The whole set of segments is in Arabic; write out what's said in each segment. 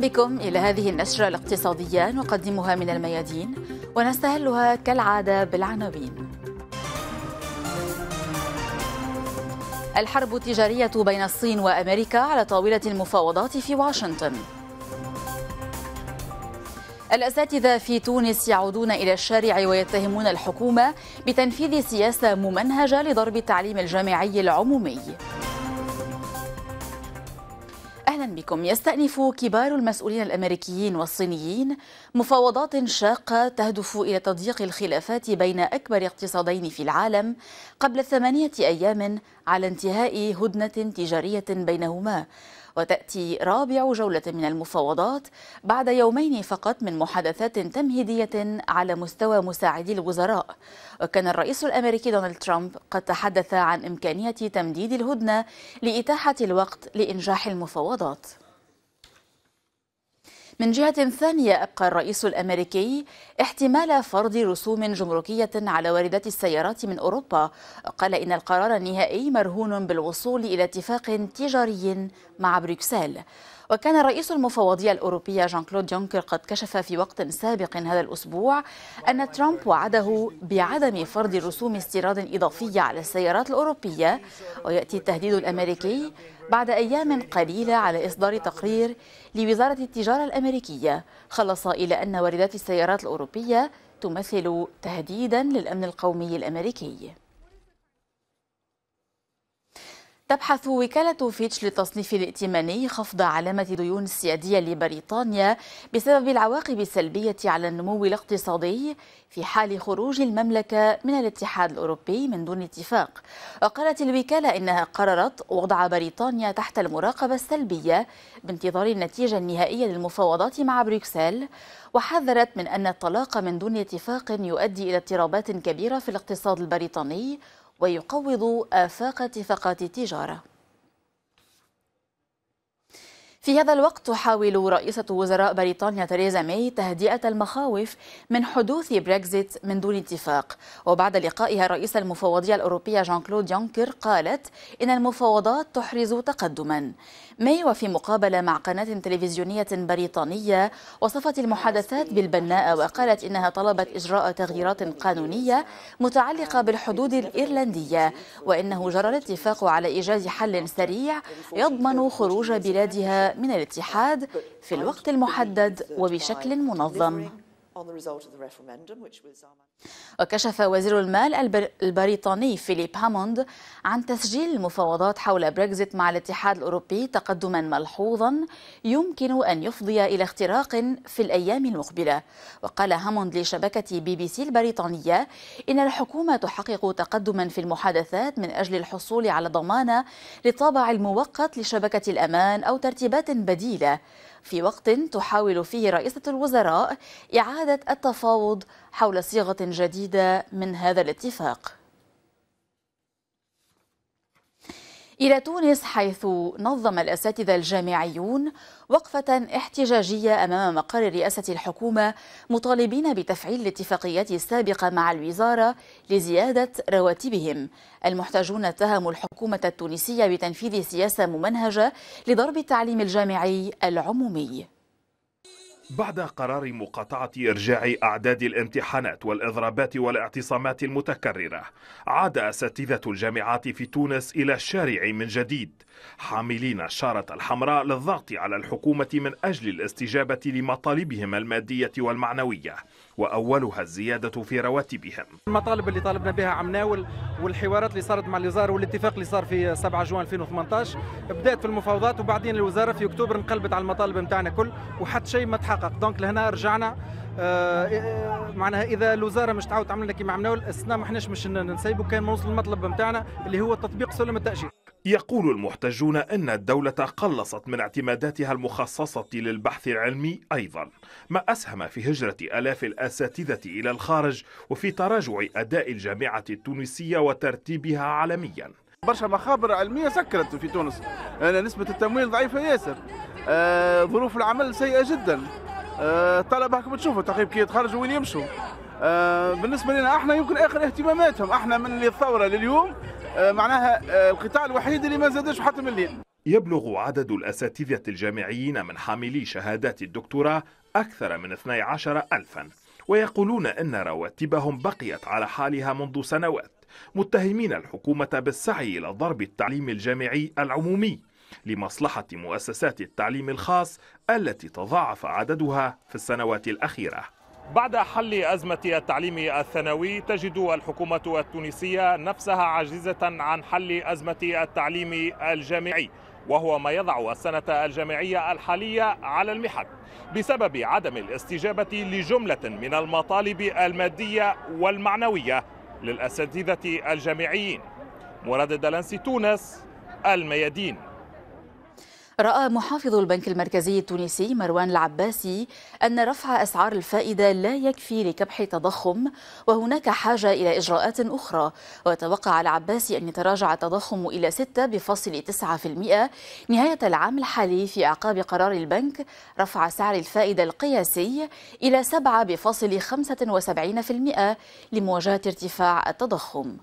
بكم إلى هذه النشرة الاقتصادية نقدمها من الميادين ونستهلها كالعادة بالعناوين الحرب التجارية بين الصين وأمريكا على طاولة المفاوضات في واشنطن الأساتذة في تونس يعودون إلى الشارع ويتهمون الحكومة بتنفيذ سياسة ممنهجة لضرب التعليم الجامعي العمومي بكم يستأنف كبار المسؤولين الأمريكيين والصينيين مفاوضات شاقة تهدف إلى تضييق الخلافات بين أكبر اقتصادين في العالم قبل ثمانية أيام على انتهاء هدنة تجارية بينهما وتأتي رابع جولة من المفاوضات بعد يومين فقط من محادثات تمهيدية على مستوى مساعدي الوزراء وكان الرئيس الأمريكي دونالد ترامب قد تحدث عن إمكانية تمديد الهدنة لإتاحة الوقت لإنجاح المفاوضات من جهة ثانية أبقى الرئيس الأمريكي احتمال فرض رسوم جمركية على واردات السيارات من أوروبا قال إن القرار النهائي مرهون بالوصول إلى اتفاق تجاري مع بروكسل وكان رئيس المفوضية الأوروبية جان كلود يونكر قد كشف في وقت سابق هذا الأسبوع أن ترامب وعده بعدم فرض رسوم استيراد إضافية على السيارات الأوروبية ويأتي التهديد الأمريكي بعد أيام قليلة على إصدار تقرير لوزارة التجارة الأمريكية خلص إلى أن واردات السيارات الأوروبية تمثل تهديدا للأمن القومي الأمريكي تبحث وكالة فيتش للتصنيف الائتماني خفض علامة ديون السيادية لبريطانيا بسبب العواقب السلبية على النمو الاقتصادي في حال خروج المملكة من الاتحاد الأوروبي من دون اتفاق وقالت الوكالة إنها قررت وضع بريطانيا تحت المراقبة السلبية بانتظار النتيجة النهائية للمفاوضات مع بروكسل وحذرت من أن الطلاق من دون اتفاق يؤدي إلى اضطرابات كبيرة في الاقتصاد البريطاني ويقوض آفاق اتفاقات التجارة في هذا الوقت تحاول رئيسة وزراء بريطانيا تريزا ماي تهدئة المخاوف من حدوث بريكزيت من دون اتفاق وبعد لقائها رئيس المفوضية الأوروبية جان كلود يونكر قالت إن المفاوضات تحرز تقدما ماي وفي مقابلة مع قناة تلفزيونية بريطانية وصفت المحادثات بالبناء وقالت إنها طلبت إجراء تغييرات قانونية متعلقة بالحدود الإيرلندية وإنه جرى الاتفاق على إيجاد حل سريع يضمن خروج بلادها من الاتحاد في الوقت المحدد وبشكل منظم Um, وكشف وزير المال البريطاني فيليب هاموند عن تسجيل المفاوضات حول بريكزيت مع الاتحاد الأوروبي تقدما ملحوظا يمكن أن يفضي إلى اختراق في الأيام المقبلة وقال هاموند لشبكة بي بي سي البريطانية إن الحكومة تحقق تقدما في المحادثات من أجل الحصول على ضمانة للطابع المؤقت لشبكة الأمان أو ترتيبات بديلة في وقت تحاول فيه رئيسة الوزراء إعادة التفاوض حول صيغة جديدة من هذا الاتفاق إلى تونس حيث نظم الأساتذة الجامعيون وقفة احتجاجية أمام مقر رئاسة الحكومة مطالبين بتفعيل الاتفاقيات السابقة مع الوزارة لزيادة رواتبهم المحتاجون اتهموا الحكومة التونسية بتنفيذ سياسة ممنهجة لضرب التعليم الجامعي العمومي بعد قرار مقاطعة إرجاع أعداد الامتحانات والإضرابات والاعتصامات المتكررة عاد أساتذة الجامعات في تونس إلى الشارع من جديد حاملين الشارة الحمراء للضغط على الحكومة من أجل الاستجابة لمطالبهم المادية والمعنوية وأولها الزيادة في رواتبهم المطالب اللي طالبنا بها عم ناول والحوارات اللي صارت مع الوزارة والاتفاق اللي صار في 7 جوان 2018 بدأت في المفاوضات وبعدين الوزارة في أكتوبر انقلبت على المطالب نتاعنا كل وحتى شيء ما تحقق دونك لهنا رجعنا آه، إيه، معناها اذا الوزاره مش تعاود تعمل لنا كيما عملناو السنه ما احناش مش نسيبو كان نوصل المطلب نتاعنا اللي هو تطبيق سلم التاجير. يقول المحتجون أن الدولة قلصت من اعتماداتها المخصصة للبحث العلمي أيضا ما أسهم في هجرة ألاف الأساتذة إلى الخارج وفي تراجع أداء الجامعة التونسية وترتيبها عالميا برشا مخابر علمية سكرت في تونس نسبة التمويل ضعيفة ياسر آه، ظروف العمل سيئة جدا آه، طلب راكم تشوفوا تقريبا كي يتخرجوا وين يمشوا آه، بالنسبة لنا احنا يمكن آخر اهتماماتهم احنا من الثورة لليوم آه، معناها آه، القطاع الوحيد اللي ما زادش حتى من الليل يبلغ عدد الأساتذة الجامعيين من حاملي شهادات الدكتوراه أكثر من 12 ألفا ويقولون أن رواتبهم بقيت على حالها منذ سنوات متهمين الحكومة بالسعي إلى ضرب التعليم الجامعي العمومي لمصلحة مؤسسات التعليم الخاص التي تضاعف عددها في السنوات الأخيرة بعد حل أزمة التعليم الثانوي تجد الحكومة التونسية نفسها عاجزة عن حل أزمة التعليم الجامعي وهو ما يضع السنة الجامعية الحالية على المحك بسبب عدم الاستجابة لجملة من المطالب المادية والمعنوية للأساتذة الجامعيين مراد الدلنسي تونس الميادين رأى محافظ البنك المركزي التونسي مروان العباسي أن رفع أسعار الفائدة لا يكفي لكبح التضخم وهناك حاجة إلى إجراءات أخرى وتوقع العباسي أن يتراجع التضخم إلى 6.9% نهاية العام الحالي في أعقاب قرار البنك رفع سعر الفائدة القياسي إلى 7.75% لمواجهة ارتفاع التضخم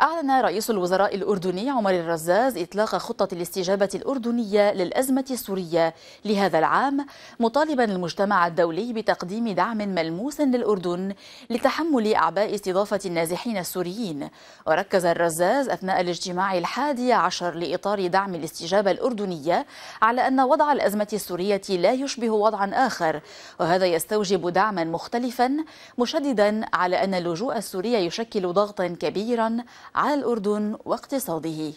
أعلن رئيس الوزراء الأردني عمر الرزاز إطلاق خطة الاستجابة الأردنية للأزمة السورية لهذا العام مطالبا المجتمع الدولي بتقديم دعم ملموس للأردن لتحمل أعباء استضافة النازحين السوريين وركز الرزاز أثناء الاجتماع الحادي عشر لإطار دعم الاستجابة الأردنية على أن وضع الأزمة السورية لا يشبه وضعا آخر وهذا يستوجب دعما مختلفا مشددا على أن اللجوء السوري يشكل ضغطا كبيرا على الأردن واقتصاده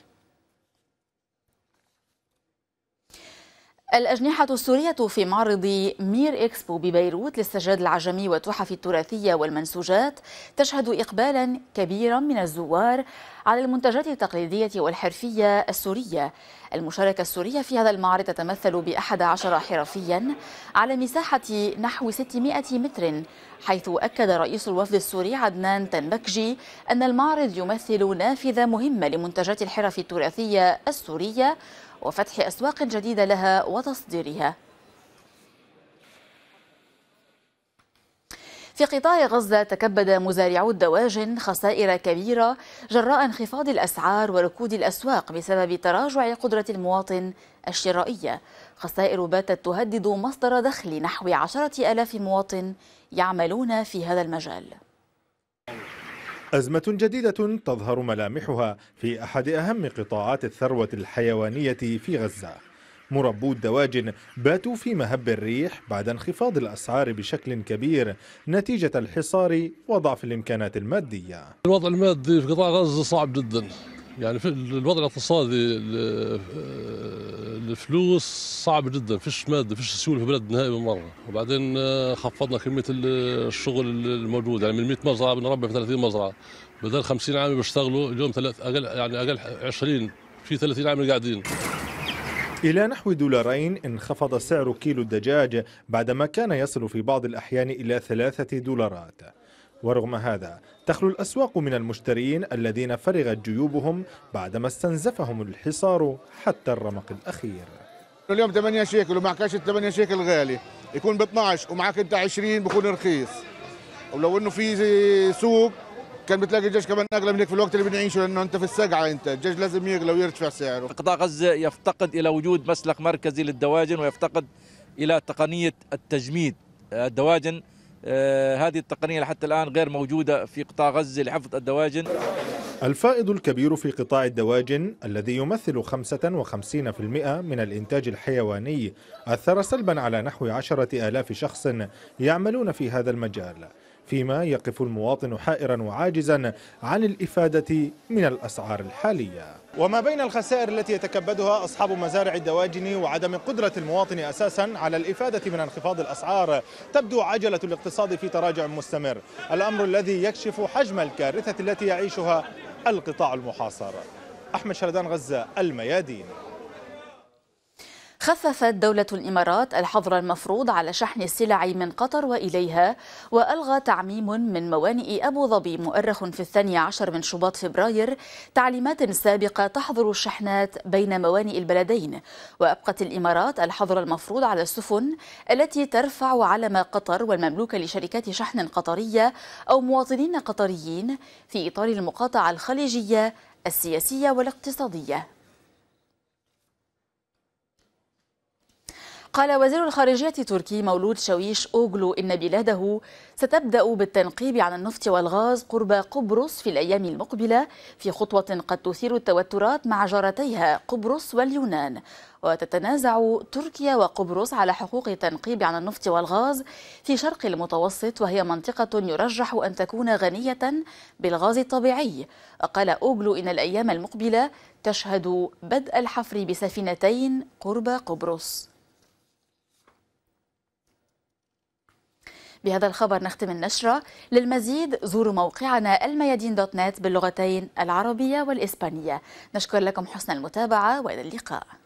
الأجنحة السورية في معرض مير إكسبو ببيروت للسجاد العجمي والتحف التراثية والمنسوجات تشهد إقبالا كبيرا من الزوار على المنتجات التقليدية والحرفية السورية المشاركة السورية في هذا المعرض تتمثل بأحد عشر حرفيا على مساحة نحو 600 متر حيث أكد رئيس الوفد السوري عدنان تنبكجي أن المعرض يمثل نافذة مهمة لمنتجات الحرف التراثية السورية وفتح أسواق جديدة لها وتصديرها في قطاع غزة تكبد مزارعو الدواجن خسائر كبيرة جراء انخفاض الأسعار وركود الأسواق بسبب تراجع قدرة المواطن الشرائية خسائر باتت تهدد مصدر دخل نحو عشرة ألاف مواطن يعملون في هذا المجال أزمة جديدة تظهر ملامحها في أحد أهم قطاعات الثروة الحيوانية في غزة مربو الدواجن باتوا في مهب الريح بعد انخفاض الأسعار بشكل كبير نتيجة الحصار وضعف الإمكانات المادية الوضع المادي في قطاع غزة صعب جدا يعني في الوضع الاقتصادي آه، الفلوس صعب جدا فيش ماده فيش سيوله في بلد نهائي بالمره وبعدين خفضنا آه، كميه الشغل الموجود يعني من 100 مزرعه بنربي في 30 مزرعه بدل 50 عام بيشتغلوا اليوم ثلاث اقل يعني اقل 20 في 30 عام قاعدين إلى نحو دولارين انخفض سعر كيلو الدجاج بعدما كان يصل في بعض الأحيان إلى ثلاثة دولارات ورغم هذا تخلو الأسواق من المشترين الذين فرغت جيوبهم بعدما استنزفهم الحصار حتى الرمق الأخير اليوم 8 شيكل ومع كاشة 8 شيكل غالي يكون ب 12 ومعك انت 20 بكون رخيص ولو انه في سوق كان بتلاقي الدجاج كمان اغلى من هيك في الوقت اللي بنعيشه لانه انت في السقعه انت الدجاج لازم يغلى ويرتفع سعره قطاع غزه يفتقد الى وجود مسلك مركزي للدواجن ويفتقد الى تقنيه التجميد الدواجن آه، هذه التقنية حتى الآن غير موجودة في قطاع غزة لحفظ الدواجن الفائض الكبير في قطاع الدواجن الذي يمثل 55% من الإنتاج الحيواني أثر سلبا على نحو 10 آلاف شخص يعملون في هذا المجال فيما يقف المواطن حائرا وعاجزا عن الإفادة من الأسعار الحالية وما بين الخسائر التي يتكبدها أصحاب مزارع الدواجن وعدم قدرة المواطن أساسا على الإفادة من انخفاض الأسعار تبدو عجلة الاقتصاد في تراجع مستمر الأمر الذي يكشف حجم الكارثة التي يعيشها القطاع المحاصر أحمد شردان غزة الميادين خففت دولة الإمارات الحظر المفروض على شحن السلع من قطر وإليها وألغى تعميم من موانئ أبو ظبي مؤرخ في الثاني عشر من شباط فبراير تعليمات سابقة تحظر الشحنات بين موانئ البلدين وأبقت الإمارات الحظر المفروض على السفن التي ترفع علم قطر والمملوكة لشركات شحن قطرية أو مواطنين قطريين في إطار المقاطعة الخليجية السياسية والاقتصادية قال وزير الخارجية التركي مولود شويش أوغلو إن بلاده ستبدأ بالتنقيب عن النفط والغاز قرب قبرص في الأيام المقبلة في خطوة قد تثير التوترات مع جارتيها قبرص واليونان وتتنازع تركيا وقبرص على حقوق التنقيب عن النفط والغاز في شرق المتوسط وهي منطقة يرجح أن تكون غنية بالغاز الطبيعي وقال أوغلو إن الأيام المقبلة تشهد بدء الحفر بسفينتين قرب قبرص بهذا الخبر نختم النشرة للمزيد زوروا موقعنا الميادين دوت نت باللغتين العربية والإسبانية نشكر لكم حسن المتابعة وإلى اللقاء